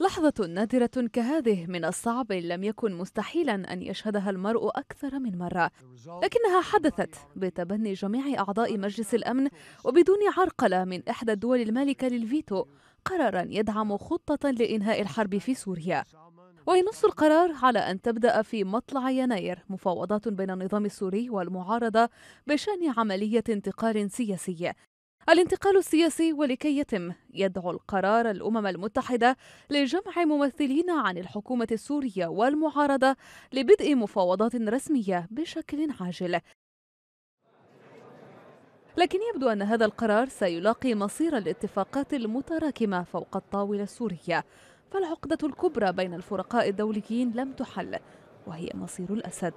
لحظة نادرة كهذه من الصعب إن لم يكن مستحيلا أن يشهدها المرء أكثر من مرة لكنها حدثت بتبني جميع أعضاء مجلس الأمن وبدون عرقلة من إحدى الدول المالكة للفيتو قرارا يدعم خطة لإنهاء الحرب في سوريا وينص القرار على أن تبدأ في مطلع يناير مفاوضات بين النظام السوري والمعارضة بشأن عملية انتقال سياسي الانتقال السياسي ولكي يتم يدعو القرار الامم المتحده لجمع ممثلين عن الحكومه السوريه والمعارضه لبدء مفاوضات رسميه بشكل عاجل لكن يبدو ان هذا القرار سيلاقي مصير الاتفاقات المتراكمه فوق الطاوله السوريه فالعقده الكبرى بين الفرقاء الدوليين لم تحل وهي مصير الاسد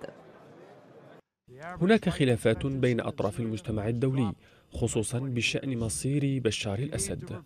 هناك خلافات بين أطراف المجتمع الدولي خصوصا بشأن مصير بشار الأسد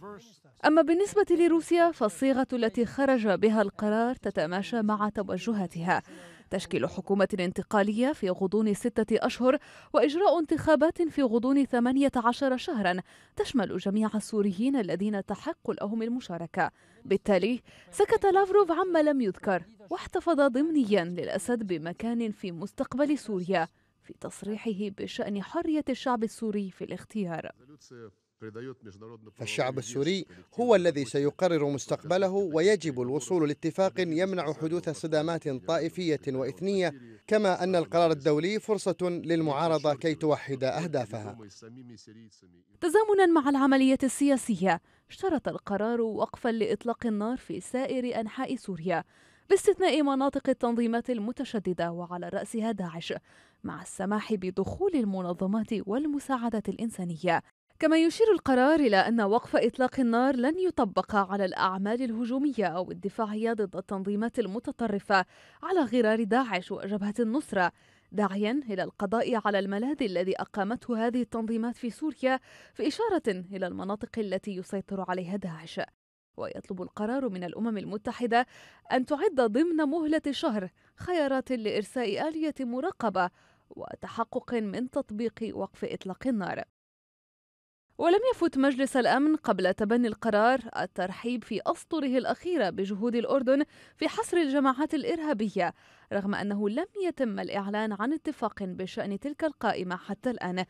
أما بالنسبة لروسيا فالصيغة التي خرج بها القرار تتماشى مع توجهاتها تشكيل حكومة انتقالية في غضون ستة أشهر وإجراء انتخابات في غضون ثمانية عشر شهرا تشمل جميع السوريين الذين تحق لهم المشاركة بالتالي سكت لافروف عما لم يذكر واحتفظ ضمنيا للأسد بمكان في مستقبل سوريا في تصريحه بشأن حرية الشعب السوري في الاختيار فالشعب السوري هو الذي سيقرر مستقبله ويجب الوصول لاتفاق يمنع حدوث صدامات طائفيه واثنيه كما ان القرار الدولي فرصه للمعارضه كي توحد اهدافها تزامنا مع العمليه السياسيه اشترط القرار وقفا لاطلاق النار في سائر انحاء سوريا باستثناء مناطق التنظيمات المتشددة وعلى رأسها داعش مع السماح بدخول المنظمات والمساعدة الإنسانية كما يشير القرار إلى أن وقف إطلاق النار لن يطبق على الأعمال الهجومية أو الدفاعية ضد التنظيمات المتطرفة على غرار داعش وجبهة النصرة داعيا الى القضاء على الملاذ الذي اقامته هذه التنظيمات في سوريا في اشاره الى المناطق التي يسيطر عليها داعش ويطلب القرار من الأمم المتحدة أن تعد ضمن مهلة شهر خيارات لإرساء آلية مراقبة وتحقق من تطبيق وقف إطلاق النار. ولم يفت مجلس الأمن قبل تبني القرار الترحيب في أسطره الأخيرة بجهود الأردن في حصر الجماعات الإرهابية، رغم أنه لم يتم الإعلان عن اتفاق بشأن تلك القائمة حتى الآن.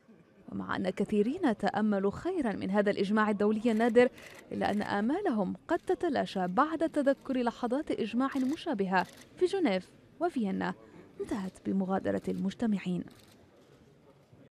ومع أن كثيرين تأملوا خيرا من هذا الإجماع الدولي النادر إلا أن آمالهم قد تتلاشى بعد تذكر لحظات إجماع مشابهة في جنيف وفيينا انتهت بمغادرة المجتمعين